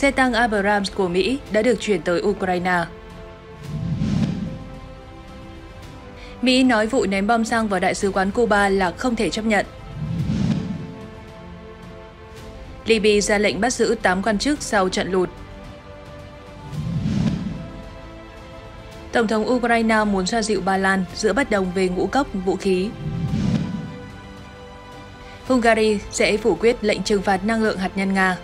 Xe tăng Abrams của Mỹ đã được chuyển tới Ukraine. Mỹ nói vụ ném bom xăng vào Đại sứ quán Cuba là không thể chấp nhận. Libya ra lệnh bắt giữ 8 quan chức sau trận lụt. Tổng thống Ukraine muốn xoa dịu Ba Lan giữa bất đồng về ngũ cốc vũ khí. Hungary sẽ phủ quyết lệnh trừng phạt năng lượng hạt nhân Nga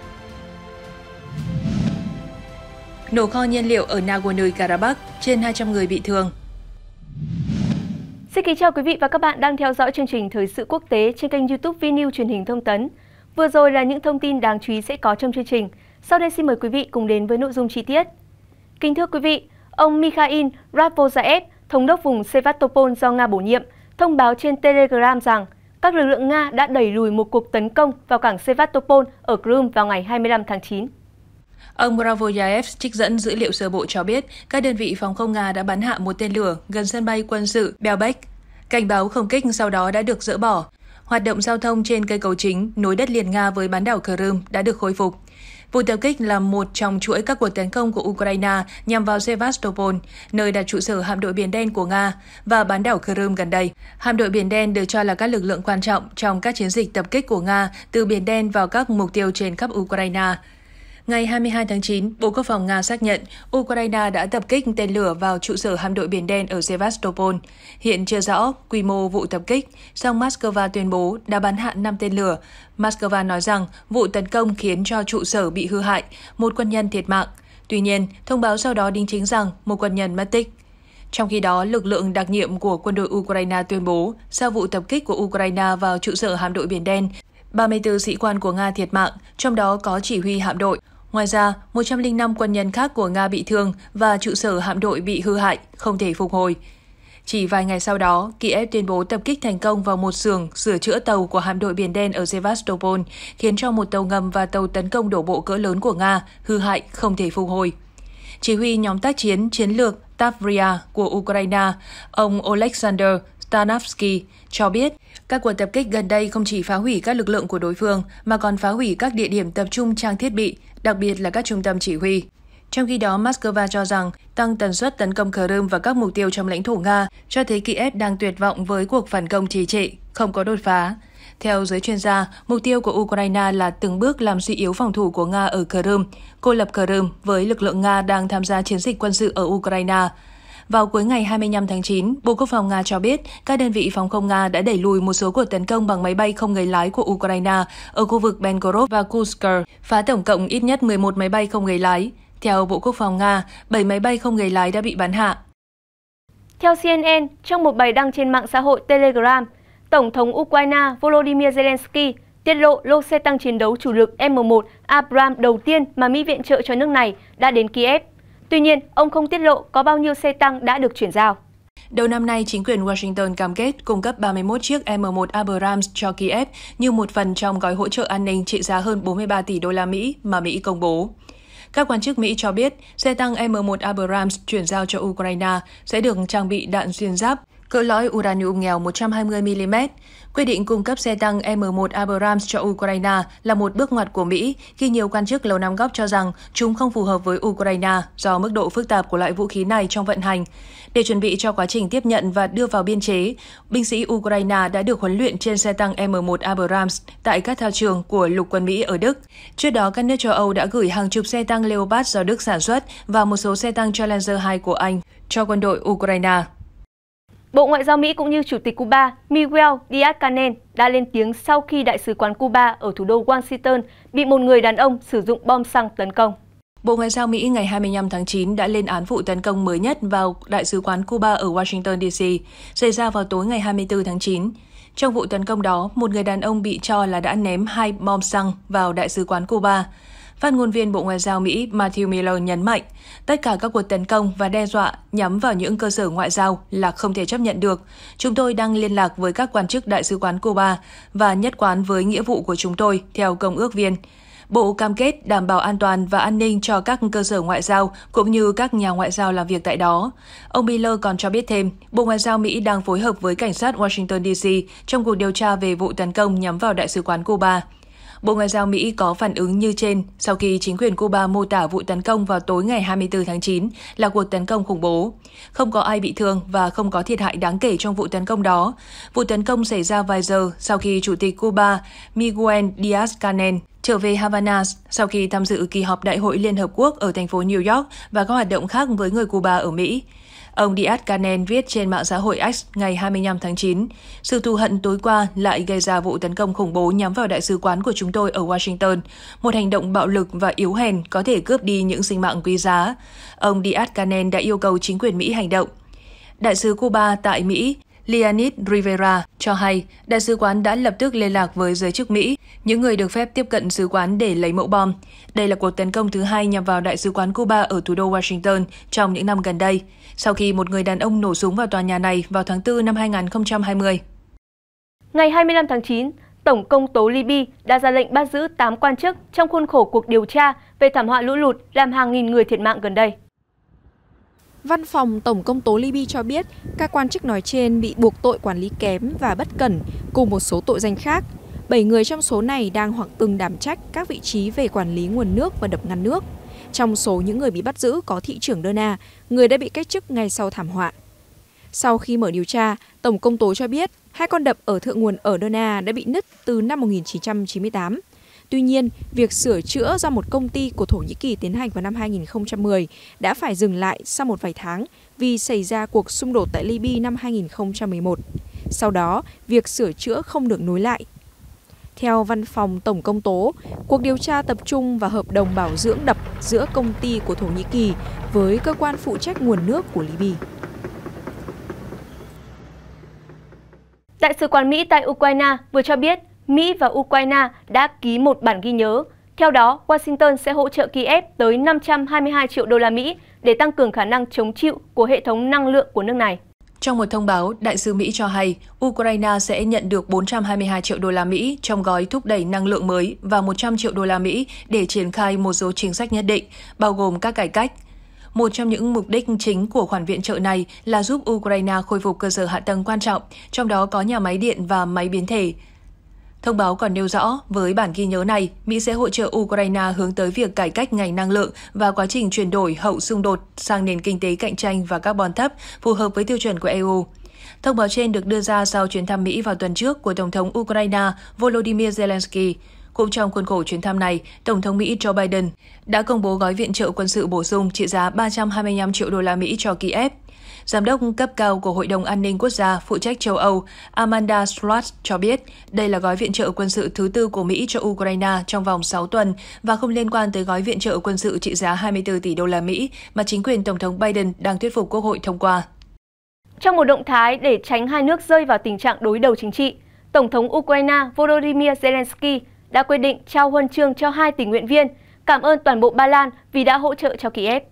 nổ kho nhiên liệu ở Nagorno-Karabakh, trên 200 người bị thương. Xin kính chào quý vị và các bạn đang theo dõi chương trình Thời sự quốc tế trên kênh youtube VNews truyền hình thông tấn. Vừa rồi là những thông tin đáng chú ý sẽ có trong chương trình. Sau đây xin mời quý vị cùng đến với nội dung chi tiết. Kính thưa quý vị, ông Mikhail Rapozaev, thống đốc vùng Sevastopol do Nga bổ nhiệm, thông báo trên Telegram rằng các lực lượng Nga đã đẩy lùi một cuộc tấn công vào cảng Sevastopol ở Crimea vào ngày 25 tháng 9. Ông Ravoyaev trích dẫn dữ liệu sơ bộ cho biết các đơn vị phòng không Nga đã bắn hạ một tên lửa gần sân bay quân sự Belbek. Cảnh báo không kích sau đó đã được dỡ bỏ. Hoạt động giao thông trên cây cầu chính nối đất liền Nga với bán đảo Crimea đã được khôi phục. Vụ tập kích là một trong chuỗi các cuộc tấn công của Ukraine nhằm vào Sevastopol, nơi đặt trụ sở hạm đội Biển Đen của Nga và bán đảo Crimea gần đây. Hạm đội Biển Đen được cho là các lực lượng quan trọng trong các chiến dịch tập kích của Nga từ Biển Đen vào các mục tiêu trên khắp Ukraine. Ngày 22 tháng 9, Bộ Quốc phòng Nga xác nhận Ukraine đã tập kích tên lửa vào trụ sở hạm đội Biển Đen ở Sevastopol. Hiện chưa rõ quy mô vụ tập kích, song Moscow tuyên bố đã bắn hạ 5 tên lửa. Moscow nói rằng vụ tấn công khiến cho trụ sở bị hư hại, một quân nhân thiệt mạng. Tuy nhiên, thông báo sau đó đính chính rằng một quân nhân mất tích. Trong khi đó, lực lượng đặc nhiệm của quân đội Ukraine tuyên bố sau vụ tập kích của Ukraine vào trụ sở hạm đội Biển Đen, 34 sĩ quan của Nga thiệt mạng, trong đó có chỉ huy hạm đội. Ngoài ra, 105 quân nhân khác của Nga bị thương và trụ sở hạm đội bị hư hại, không thể phục hồi. Chỉ vài ngày sau đó, Kiev tuyên bố tập kích thành công vào một xưởng sửa chữa tàu của hạm đội Biển Đen ở Sevastopol, khiến cho một tàu ngầm và tàu tấn công đổ bộ cỡ lớn của Nga hư hại, không thể phục hồi. Chỉ huy nhóm tác chiến chiến lược Tavria của Ukraine, ông oleksandr Stanavsky cho biết các cuộc tập kích gần đây không chỉ phá hủy các lực lượng của đối phương mà còn phá hủy các địa điểm tập trung trang thiết bị, đặc biệt là các trung tâm chỉ huy. Trong khi đó, Moscow cho rằng tăng tần suất tấn công Crimea và các mục tiêu trong lãnh thổ Nga cho thấy Kiev đang tuyệt vọng với cuộc phản công trì trệ, không có đột phá. Theo giới chuyên gia, mục tiêu của Ukraine là từng bước làm suy yếu phòng thủ của Nga ở Crimea, cô lập Crimea với lực lượng Nga đang tham gia chiến dịch quân sự ở Ukraine. Vào cuối ngày 25 tháng 9, Bộ Quốc phòng Nga cho biết các đơn vị phòng không Nga đã đẩy lùi một số cuộc tấn công bằng máy bay không người lái của Ukraine ở khu vực Belgorod và Kursk, phá tổng cộng ít nhất 11 máy bay không người lái. Theo Bộ Quốc phòng Nga, 7 máy bay không người lái đã bị bắn hạ. Theo CNN, trong một bài đăng trên mạng xã hội Telegram, Tổng thống Ukraine Volodymyr Zelensky tiết lộ lô xe tăng chiến đấu chủ lực M1 Abram đầu tiên mà Mỹ viện trợ cho nước này đã đến Kiev. Tuy nhiên, ông không tiết lộ có bao nhiêu xe tăng đã được chuyển giao. Đầu năm nay, chính quyền Washington cam kết cung cấp 31 chiếc M1 Abrams cho Kiev như một phần trong gói hỗ trợ an ninh trị giá hơn 43 tỷ đô la Mỹ mà Mỹ công bố. Các quan chức Mỹ cho biết, xe tăng M1 Abrams chuyển giao cho Ukraine sẽ được trang bị đạn xuyên giáp cỡ lõi uranium nghèo 120mm. Quyết định cung cấp xe tăng M1 Abrams cho Ukraine là một bước ngoặt của Mỹ khi nhiều quan chức Lầu Năm Góc cho rằng chúng không phù hợp với Ukraine do mức độ phức tạp của loại vũ khí này trong vận hành. Để chuẩn bị cho quá trình tiếp nhận và đưa vào biên chế, binh sĩ Ukraine đã được huấn luyện trên xe tăng M1 Abrams tại các thao trường của lục quân Mỹ ở Đức. Trước đó, các nước châu Âu đã gửi hàng chục xe tăng Leopard do Đức sản xuất và một số xe tăng Challenger 2 của Anh cho quân đội Ukraine. Bộ Ngoại giao Mỹ cũng như Chủ tịch Cuba Miguel Díaz-Canel đã lên tiếng sau khi Đại sứ quán Cuba ở thủ đô Washington bị một người đàn ông sử dụng bom xăng tấn công. Bộ Ngoại giao Mỹ ngày 25 tháng 9 đã lên án vụ tấn công mới nhất vào Đại sứ quán Cuba ở Washington, D.C., xảy ra vào tối ngày 24 tháng 9. Trong vụ tấn công đó, một người đàn ông bị cho là đã ném hai bom xăng vào Đại sứ quán Cuba. Phát ngôn viên Bộ Ngoại giao Mỹ Matthew Miller nhấn mạnh, tất cả các cuộc tấn công và đe dọa nhắm vào những cơ sở ngoại giao là không thể chấp nhận được. Chúng tôi đang liên lạc với các quan chức đại sứ quán Cuba và nhất quán với nghĩa vụ của chúng tôi theo Công ước Viên. Bộ cam kết đảm bảo an toàn và an ninh cho các cơ sở ngoại giao cũng như các nhà ngoại giao làm việc tại đó. Ông Miller còn cho biết thêm, Bộ Ngoại giao Mỹ đang phối hợp với cảnh sát Washington DC trong cuộc điều tra về vụ tấn công nhắm vào đại sứ quán Cuba. Bộ Ngoại giao Mỹ có phản ứng như trên sau khi chính quyền Cuba mô tả vụ tấn công vào tối ngày 24 tháng 9 là cuộc tấn công khủng bố. Không có ai bị thương và không có thiệt hại đáng kể trong vụ tấn công đó. Vụ tấn công xảy ra vài giờ sau khi Chủ tịch Cuba Miguel Diaz-Canel trở về Havana sau khi tham dự kỳ họp Đại hội Liên Hợp Quốc ở thành phố New York và các hoạt động khác với người Cuba ở Mỹ. Ông Diaz-Canel viết trên mạng xã hội X ngày 25 tháng 9, sự thù hận tối qua lại gây ra vụ tấn công khủng bố nhắm vào đại sứ quán của chúng tôi ở Washington, một hành động bạo lực và yếu hèn có thể cướp đi những sinh mạng quý giá. Ông Diaz-Canel đã yêu cầu chính quyền Mỹ hành động. Đại sứ Cuba tại Mỹ Lianis Rivera cho hay đại sứ quán đã lập tức liên lạc với giới chức Mỹ, những người được phép tiếp cận sứ quán để lấy mẫu bom. Đây là cuộc tấn công thứ hai nhằm vào đại sứ quán Cuba ở thủ đô Washington trong những năm gần đây sau khi một người đàn ông nổ súng vào tòa nhà này vào tháng 4 năm 2020. Ngày 25 tháng 9, Tổng công tố Libya đã ra lệnh bắt giữ 8 quan chức trong khuôn khổ cuộc điều tra về thảm họa lũ lụt làm hàng nghìn người thiệt mạng gần đây. Văn phòng Tổng công tố Libya cho biết các quan chức nói trên bị buộc tội quản lý kém và bất cẩn cùng một số tội danh khác. 7 người trong số này đang hoặc từng đảm trách các vị trí về quản lý nguồn nước và đập ngăn nước. Trong số những người bị bắt giữ có thị trưởng Dona, người đã bị cách chức ngay sau thảm họa. Sau khi mở điều tra, Tổng công tố cho biết hai con đập ở thượng nguồn ở Dona đã bị nứt từ năm 1998. Tuy nhiên, việc sửa chữa do một công ty của Thổ Nhĩ Kỳ tiến hành vào năm 2010 đã phải dừng lại sau một vài tháng vì xảy ra cuộc xung đột tại Libya năm 2011. Sau đó, việc sửa chữa không được nối lại theo văn phòng Tổng Công tố, cuộc điều tra tập trung vào hợp đồng bảo dưỡng đập giữa công ty của Thổ Nhĩ Kỳ với cơ quan phụ trách nguồn nước của Libya. Đại sứ quán Mỹ tại Ukraine vừa cho biết Mỹ và Ukraine đã ký một bản ghi nhớ. Theo đó, Washington sẽ hỗ trợ Kiev tới 522 triệu đô la Mỹ để tăng cường khả năng chống chịu của hệ thống năng lượng của nước này. Trong một thông báo, đại sứ Mỹ cho hay Ukraine sẽ nhận được 422 triệu đô la Mỹ trong gói thúc đẩy năng lượng mới và 100 triệu đô la Mỹ để triển khai một số chính sách nhất định, bao gồm các cải cách. Một trong những mục đích chính của khoản viện trợ này là giúp Ukraine khôi phục cơ sở hạ tầng quan trọng, trong đó có nhà máy điện và máy biến thể. Thông báo còn nêu rõ, với bản ghi nhớ này, Mỹ sẽ hỗ trợ Ukraine hướng tới việc cải cách ngành năng lượng và quá trình chuyển đổi hậu xung đột sang nền kinh tế cạnh tranh và carbon thấp phù hợp với tiêu chuẩn của EU. Thông báo trên được đưa ra sau chuyến thăm Mỹ vào tuần trước của Tổng thống Ukraine Volodymyr Zelensky. Cũng trong khuôn khổ chuyến thăm này, Tổng thống Mỹ Joe Biden đã công bố gói viện trợ quân sự bổ sung trị giá 325 triệu đô la Mỹ cho Kiev Giám đốc cấp cao của Hội đồng An ninh Quốc gia phụ trách châu Âu Amanda Strauss cho biết đây là gói viện trợ quân sự thứ tư của Mỹ cho Ukraine trong vòng 6 tuần và không liên quan tới gói viện trợ quân sự trị giá 24 tỷ đô la Mỹ mà chính quyền Tổng thống Biden đang thuyết phục Quốc hội thông qua. Trong một động thái để tránh hai nước rơi vào tình trạng đối đầu chính trị, Tổng thống Ukraine Volodymyr Zelensky đã quyết định trao huân chương cho hai tình nguyện viên, cảm ơn toàn bộ Ba Lan vì đã hỗ trợ cho Kiev.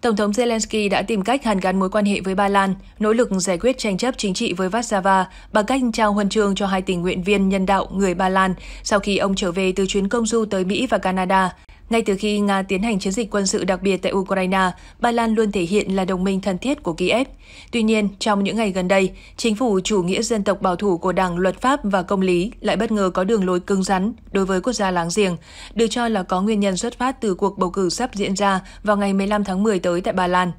Tổng thống Zelensky đã tìm cách hàn gắn mối quan hệ với Ba Lan, nỗ lực giải quyết tranh chấp chính trị với Warsaw bằng cách trao huân chương cho hai tình nguyện viên nhân đạo người Ba Lan sau khi ông trở về từ chuyến công du tới Mỹ và Canada ngay từ khi Nga tiến hành chiến dịch quân sự đặc biệt tại Ukraine, Ba Lan luôn thể hiện là đồng minh thân thiết của Kiev. Tuy nhiên, trong những ngày gần đây, chính phủ chủ nghĩa dân tộc bảo thủ của Đảng Luật pháp và Công lý lại bất ngờ có đường lối cứng rắn đối với quốc gia láng giềng, được cho là có nguyên nhân xuất phát từ cuộc bầu cử sắp diễn ra vào ngày 15 tháng 10 tới tại Ba Lan.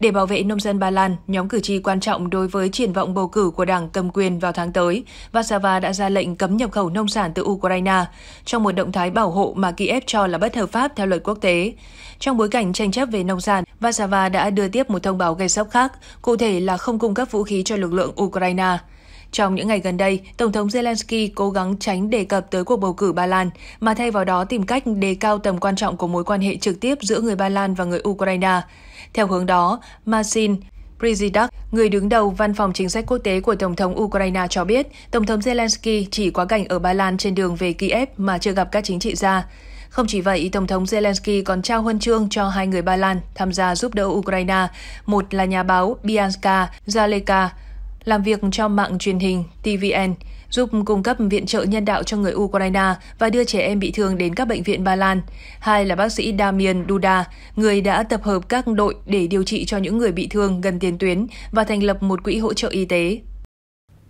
Để bảo vệ nông dân Ba Lan, nhóm cử tri quan trọng đối với triển vọng bầu cử của Đảng cầm quyền vào tháng tới, Warsaw đã ra lệnh cấm nhập khẩu nông sản từ Ukraine trong một động thái bảo hộ mà Kiev cho là bất hợp hợp pháp theo luật quốc tế. Trong bối cảnh tranh chấp về nông sản, Warsaw đã đưa tiếp một thông báo gây sốc khác, cụ thể là không cung cấp vũ khí cho lực lượng Ukraine. Trong những ngày gần đây, Tổng thống Zelensky cố gắng tránh đề cập tới cuộc bầu cử Ba Lan, mà thay vào đó tìm cách đề cao tầm quan trọng của mối quan hệ trực tiếp giữa người Ba Lan và người Ukraine. Theo hướng đó, Marcin Prizidak, người đứng đầu Văn phòng Chính sách Quốc tế của Tổng thống Ukraine cho biết, Tổng thống Zelensky chỉ quá cảnh ở Ba Lan trên đường về Kiev mà chưa gặp các chính trị gia. Không chỉ vậy, Tổng thống Zelensky còn trao huân chương cho hai người Ba Lan tham gia giúp đỡ Ukraine. Một là nhà báo Bianca Zaleka, làm việc cho mạng truyền hình TVN, giúp cung cấp viện trợ nhân đạo cho người Ukraine và đưa trẻ em bị thương đến các bệnh viện Ba Lan. Hai là bác sĩ Damian Duda, người đã tập hợp các đội để điều trị cho những người bị thương gần tiền tuyến và thành lập một quỹ hỗ trợ y tế.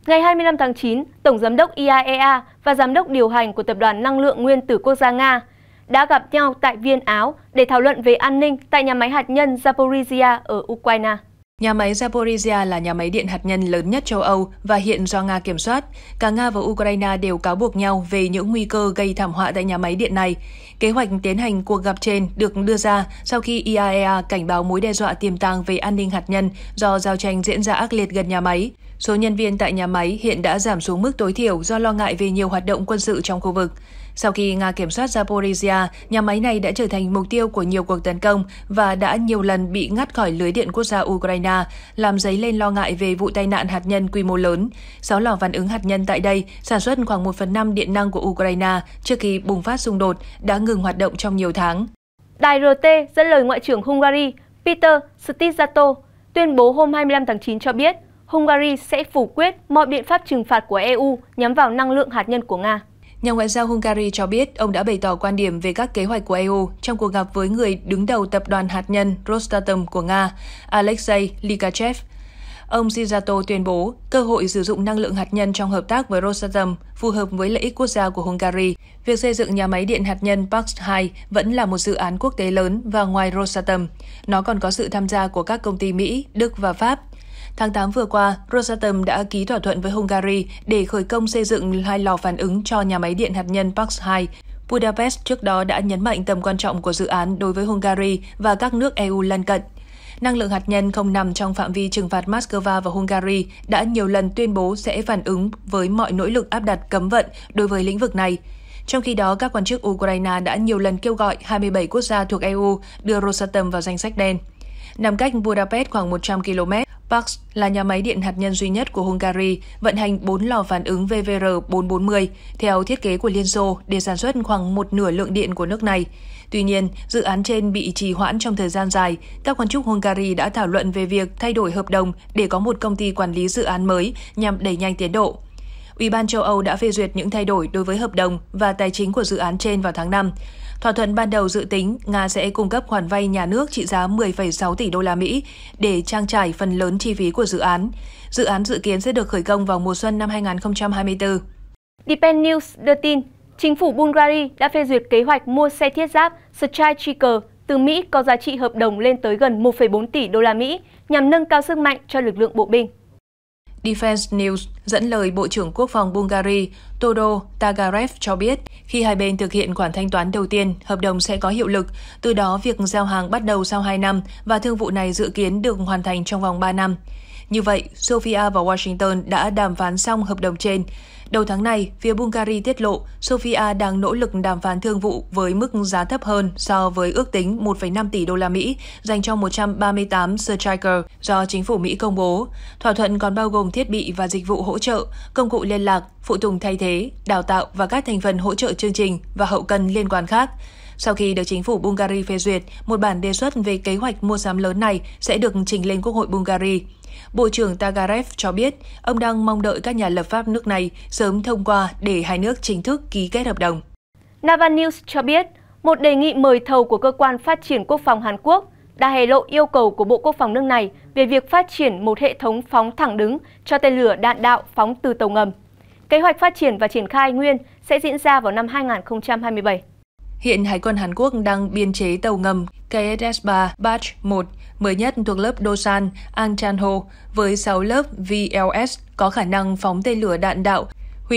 Ngày 25 tháng 9, Tổng Giám đốc IAEA e và Giám đốc điều hành của Tập đoàn Năng lượng Nguyên tử Quốc gia Nga đã gặp nhau tại Viên Áo để thảo luận về an ninh tại nhà máy hạt nhân Zaporizhia ở Ukraine. Nhà máy Zaporizhia là nhà máy điện hạt nhân lớn nhất châu Âu và hiện do Nga kiểm soát. Cả Nga và Ukraine đều cáo buộc nhau về những nguy cơ gây thảm họa tại nhà máy điện này. Kế hoạch tiến hành cuộc gặp trên được đưa ra sau khi IAEA e cảnh báo mối đe dọa tiềm tàng về an ninh hạt nhân do giao tranh diễn ra ác liệt gần nhà máy. Số nhân viên tại nhà máy hiện đã giảm xuống mức tối thiểu do lo ngại về nhiều hoạt động quân sự trong khu vực. Sau khi Nga kiểm soát Zaporizhia, nhà máy này đã trở thành mục tiêu của nhiều cuộc tấn công và đã nhiều lần bị ngắt khỏi lưới điện quốc gia Ukraine, làm dấy lên lo ngại về vụ tai nạn hạt nhân quy mô lớn. Sáu lò phản ứng hạt nhân tại đây sản xuất khoảng 1 phần 5 điện năng của Ukraine trước khi bùng phát xung đột đã ngừng hoạt động trong nhiều tháng. Đài RT dẫn lời Ngoại trưởng Hungary Peter Stizato tuyên bố hôm 25 tháng 9 cho biết Hungary sẽ phủ quyết mọi biện pháp trừng phạt của EU nhắm vào năng lượng hạt nhân của Nga. Nhà ngoại giao Hungary cho biết ông đã bày tỏ quan điểm về các kế hoạch của EU trong cuộc gặp với người đứng đầu tập đoàn hạt nhân Rosatom của Nga, Alexei Likachev. Ông Sijato tuyên bố cơ hội sử dụng năng lượng hạt nhân trong hợp tác với Rosatom phù hợp với lợi ích quốc gia của Hungary. Việc xây dựng nhà máy điện hạt nhân Paks 2 vẫn là một dự án quốc tế lớn và ngoài Rosatom, nó còn có sự tham gia của các công ty Mỹ, Đức và Pháp Tháng 8 vừa qua, Rosatom đã ký thỏa thuận với Hungary để khởi công xây dựng hai lò phản ứng cho nhà máy điện hạt nhân Paks 2. Budapest trước đó đã nhấn mạnh tầm quan trọng của dự án đối với Hungary và các nước EU lân cận. Năng lượng hạt nhân không nằm trong phạm vi trừng phạt Moscow và Hungary đã nhiều lần tuyên bố sẽ phản ứng với mọi nỗ lực áp đặt cấm vận đối với lĩnh vực này. Trong khi đó, các quan chức Ukraine đã nhiều lần kêu gọi 27 quốc gia thuộc EU đưa Rosatom vào danh sách đen. Nằm cách Budapest khoảng 100 km, Paks là nhà máy điện hạt nhân duy nhất của Hungary, vận hành 4 lò phản ứng VVR-440 theo thiết kế của Liên Xô để sản xuất khoảng một nửa lượng điện của nước này. Tuy nhiên, dự án trên bị trì hoãn trong thời gian dài. Các quan chức Hungary đã thảo luận về việc thay đổi hợp đồng để có một công ty quản lý dự án mới nhằm đẩy nhanh tiến độ. Ủy ban châu Âu đã phê duyệt những thay đổi đối với hợp đồng và tài chính của dự án trên vào tháng 5. Thỏa thuận ban đầu dự tính Nga sẽ cung cấp khoản vay nhà nước trị giá 10,6 tỷ đô la Mỹ để trang trải phần lớn chi phí của dự án. Dự án dự kiến sẽ được khởi công vào mùa xuân năm 2024. Depend News đưa tin, chính phủ Bulgaria đã phê duyệt kế hoạch mua xe thiết giáp Strike từ Mỹ có giá trị hợp đồng lên tới gần 1,4 tỷ đô la Mỹ nhằm nâng cao sức mạnh cho lực lượng bộ binh. Defense News dẫn lời Bộ trưởng Quốc phòng Bulgaria Todo Tagarev cho biết, khi hai bên thực hiện khoản thanh toán đầu tiên, hợp đồng sẽ có hiệu lực. Từ đó, việc giao hàng bắt đầu sau 2 năm và thương vụ này dự kiến được hoàn thành trong vòng 3 năm. Như vậy, Sofia và Washington đã đàm phán xong hợp đồng trên. Đầu tháng này, phía Bulgaria tiết lộ Sofia đang nỗ lực đàm phán thương vụ với mức giá thấp hơn so với ước tính 1,5 tỷ đô la Mỹ dành cho 138 Striker do chính phủ Mỹ công bố. Thỏa thuận còn bao gồm thiết bị và dịch vụ hỗ trợ, công cụ liên lạc, phụ tùng thay thế, đào tạo và các thành phần hỗ trợ chương trình và hậu cần liên quan khác. Sau khi được chính phủ Bulgaria phê duyệt, một bản đề xuất về kế hoạch mua sắm lớn này sẽ được trình lên Quốc hội Bulgaria. Bộ trưởng Tagarev cho biết ông đang mong đợi các nhà lập pháp nước này sớm thông qua để hai nước chính thức ký kết hợp đồng. Naval News cho biết, một đề nghị mời thầu của Cơ quan Phát triển Quốc phòng Hàn Quốc đã hé lộ yêu cầu của Bộ Quốc phòng nước này về việc phát triển một hệ thống phóng thẳng đứng cho tên lửa đạn đạo phóng từ tàu ngầm. Kế hoạch phát triển và triển khai nguyên sẽ diễn ra vào năm 2027. Hiện Hải quân Hàn Quốc đang biên chế tàu ngầm KSS-3 Batch 1 mới nhất thuộc lớp Dosan Angchanho với 6 lớp VLS có khả năng phóng tên lửa đạn đạo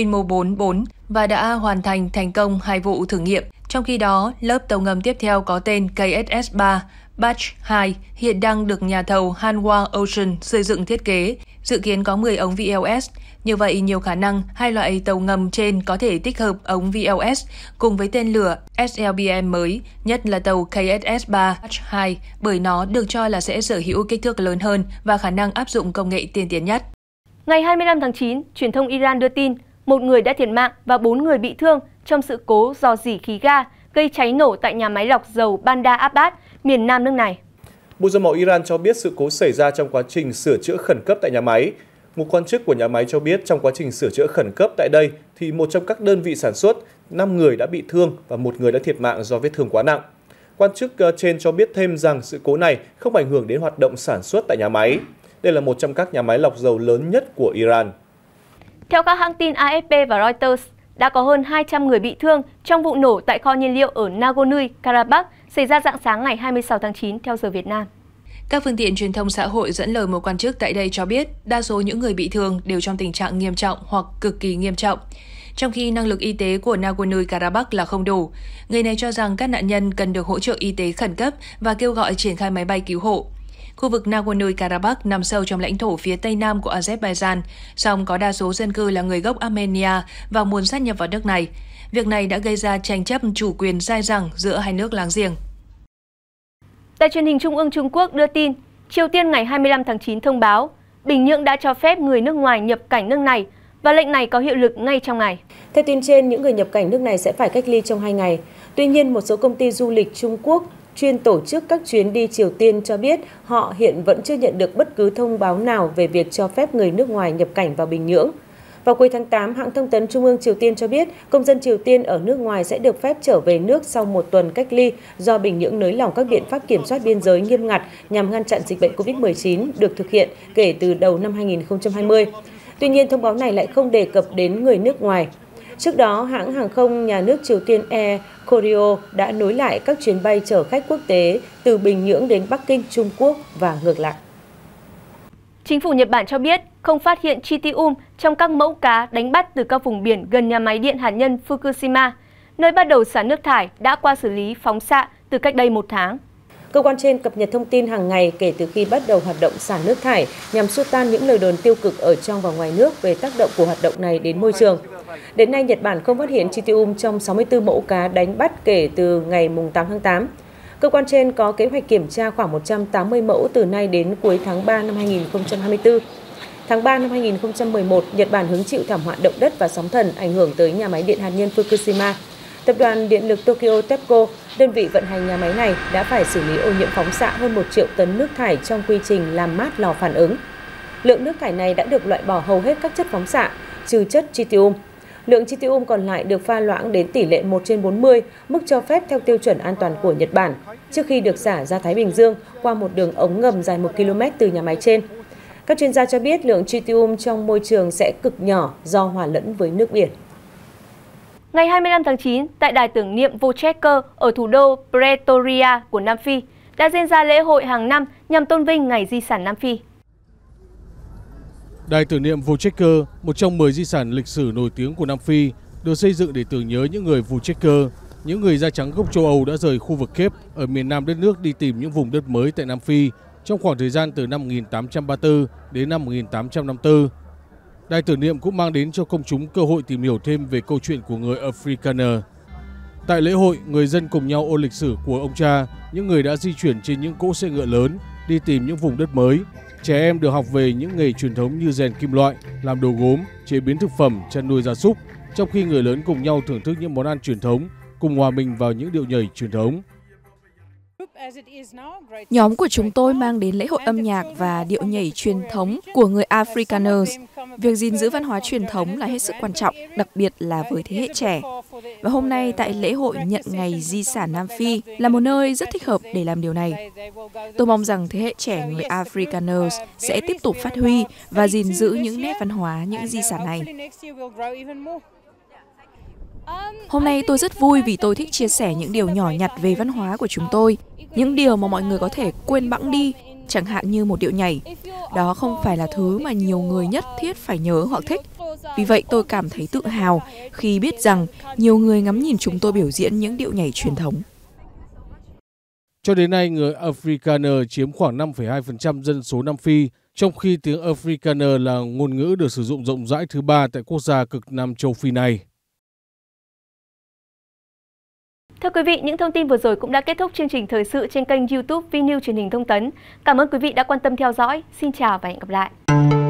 Mô 44 và đã hoàn thành thành công hai vụ thử nghiệm. Trong khi đó, lớp tàu ngầm tiếp theo có tên KSS-3 Batch 2 hiện đang được nhà thầu Hanwha Ocean xây dựng thiết kế, dự kiến có 10 ống VLS. Như vậy, nhiều khả năng hai loại tàu ngầm trên có thể tích hợp ống VLS cùng với tên lửa SLBM mới, nhất là tàu KSS-3 Batch 2, bởi nó được cho là sẽ sở hữu kích thước lớn hơn và khả năng áp dụng công nghệ tiên tiến nhất. Ngày 25 tháng 9, truyền thông Iran đưa tin một người đã thiệt mạng và bốn người bị thương trong sự cố dò dỉ khí ga gây cháy nổ tại nhà máy lọc dầu Banda Abbas miền Nam nước này. Bộ Dầu mỏ Iran cho biết sự cố xảy ra trong quá trình sửa chữa khẩn cấp tại nhà máy. Một quan chức của nhà máy cho biết trong quá trình sửa chữa khẩn cấp tại đây thì một trong các đơn vị sản xuất, 5 người đã bị thương và một người đã thiệt mạng do vết thương quá nặng. Quan chức ờ, trên cho biết thêm rằng sự cố này không ảnh hưởng đến hoạt động sản xuất tại nhà máy. Đây là một trong các nhà máy lọc dầu lớn nhất của Iran. Theo các hãng tin AFP và Reuters, đã có hơn 200 người bị thương trong vụ nổ tại kho nhiên liệu ở Nagorno-Karabakh xảy ra dạng sáng ngày 26 tháng 9 theo giờ Việt Nam. Các phương tiện truyền thông xã hội dẫn lời một quan chức tại đây cho biết, đa số những người bị thương đều trong tình trạng nghiêm trọng hoặc cực kỳ nghiêm trọng. Trong khi năng lực y tế của Nagorno Karabakh là không đủ, người này cho rằng các nạn nhân cần được hỗ trợ y tế khẩn cấp và kêu gọi triển khai máy bay cứu hộ. Khu vực Nagorno Karabakh nằm sâu trong lãnh thổ phía tây nam của Azerbaijan, song có đa số dân cư là người gốc Armenia và muốn sát nhập vào nước này. Việc này đã gây ra tranh chấp chủ quyền dai dẳng giữa hai nước láng giềng. Tại truyền hình Trung ương Trung Quốc đưa tin, Triều Tiên ngày 25 tháng 9 thông báo Bình Nhưỡng đã cho phép người nước ngoài nhập cảnh nước này và lệnh này có hiệu lực ngay trong ngày. Theo tin trên, những người nhập cảnh nước này sẽ phải cách ly trong 2 ngày. Tuy nhiên, một số công ty du lịch Trung Quốc chuyên tổ chức các chuyến đi Triều Tiên cho biết họ hiện vẫn chưa nhận được bất cứ thông báo nào về việc cho phép người nước ngoài nhập cảnh vào Bình Nhưỡng. Vào cuối tháng 8, hãng thông tấn Trung ương Triều Tiên cho biết công dân Triều Tiên ở nước ngoài sẽ được phép trở về nước sau một tuần cách ly do Bình Nhưỡng nới lỏng các biện pháp kiểm soát biên giới nghiêm ngặt nhằm ngăn chặn dịch bệnh COVID-19 được thực hiện kể từ đầu năm 2020. Tuy nhiên, thông báo này lại không đề cập đến người nước ngoài. Trước đó, hãng hàng không nhà nước Triều Tiên Air Koryo đã nối lại các chuyến bay chở khách quốc tế từ Bình Nhưỡng đến Bắc Kinh, Trung Quốc và ngược lại. Chính phủ Nhật Bản cho biết không phát hiện tritium trong các mẫu cá đánh bắt từ các vùng biển gần nhà máy điện hạt nhân Fukushima, nơi bắt đầu xả nước thải đã qua xử lý phóng xạ từ cách đây một tháng. Cơ quan trên cập nhật thông tin hàng ngày kể từ khi bắt đầu hoạt động xả nước thải nhằm xua tan những lời đồn tiêu cực ở trong và ngoài nước về tác động của hoạt động này đến môi trường. Đến nay, Nhật Bản không phát hiện tritium trong 64 mẫu cá đánh bắt kể từ ngày 8 tháng 8. Cơ quan trên có kế hoạch kiểm tra khoảng 180 mẫu từ nay đến cuối tháng 3 năm 2024. Tháng 3 năm 2011, Nhật Bản hứng chịu thảm họa động đất và sóng thần ảnh hưởng tới nhà máy điện hạt nhân Fukushima. Tập đoàn Điện lực Tokyo TEPCO, đơn vị vận hành nhà máy này, đã phải xử lý ô nhiễm phóng xạ hơn 1 triệu tấn nước thải trong quy trình làm mát lò phản ứng. Lượng nước thải này đã được loại bỏ hầu hết các chất phóng xạ, trừ chất tritium, Lượng tritium còn lại được pha loãng đến tỷ lệ 1 trên 40, mức cho phép theo tiêu chuẩn an toàn của Nhật Bản, trước khi được xả ra Thái Bình Dương qua một đường ống ngầm dài 1 km từ nhà máy trên. Các chuyên gia cho biết lượng tritium trong môi trường sẽ cực nhỏ do hòa lẫn với nước biển. Ngày 25 tháng 9, tại đài tưởng niệm Vochecker ở thủ đô Pretoria của Nam Phi, đã diễn ra lễ hội hàng năm nhằm tôn vinh Ngày Di sản Nam Phi. Đài tưởng niệm Volchecker, một trong 10 di sản lịch sử nổi tiếng của Nam Phi, được xây dựng để tưởng nhớ những người Volchecker, những người da trắng gốc châu Âu đã rời khu vực Kép ở miền nam đất nước đi tìm những vùng đất mới tại Nam Phi trong khoảng thời gian từ năm 1834 đến năm 1854. Đài tưởng niệm cũng mang đến cho công chúng cơ hội tìm hiểu thêm về câu chuyện của người Afrikaner. Tại lễ hội, người dân cùng nhau ôn lịch sử của ông cha, những người đã di chuyển trên những cỗ xe ngựa lớn đi tìm những vùng đất mới, Trẻ em được học về những nghề truyền thống như rèn kim loại, làm đồ gốm, chế biến thực phẩm, chăn nuôi gia súc, trong khi người lớn cùng nhau thưởng thức những món ăn truyền thống, cùng hòa mình vào những điệu nhảy truyền thống. Nhóm của chúng tôi mang đến lễ hội âm nhạc và điệu nhảy truyền thống của người Afrikaners. Việc gìn giữ văn hóa truyền thống là hết sức quan trọng, đặc biệt là với thế hệ trẻ. Và hôm nay tại lễ hội nhận ngày di sản Nam Phi là một nơi rất thích hợp để làm điều này. Tôi mong rằng thế hệ trẻ người Afrikaners sẽ tiếp tục phát huy và gìn giữ những nét văn hóa, những di sản này. Hôm nay tôi rất vui vì tôi thích chia sẻ những điều nhỏ nhặt về văn hóa của chúng tôi, những điều mà mọi người có thể quên bẵng đi, chẳng hạn như một điệu nhảy. Đó không phải là thứ mà nhiều người nhất thiết phải nhớ hoặc thích. Vì vậy tôi cảm thấy tự hào khi biết rằng nhiều người ngắm nhìn chúng tôi biểu diễn những điệu nhảy truyền thống. Cho đến nay, người Afrikaner chiếm khoảng 5,2% dân số Nam Phi, trong khi tiếng Afrikaner là ngôn ngữ được sử dụng rộng rãi thứ ba tại quốc gia cực Nam châu Phi này. Thưa quý vị, những thông tin vừa rồi cũng đã kết thúc chương trình thời sự trên kênh YouTube VNews truyền hình Thông tấn. Cảm ơn quý vị đã quan tâm theo dõi. Xin chào và hẹn gặp lại.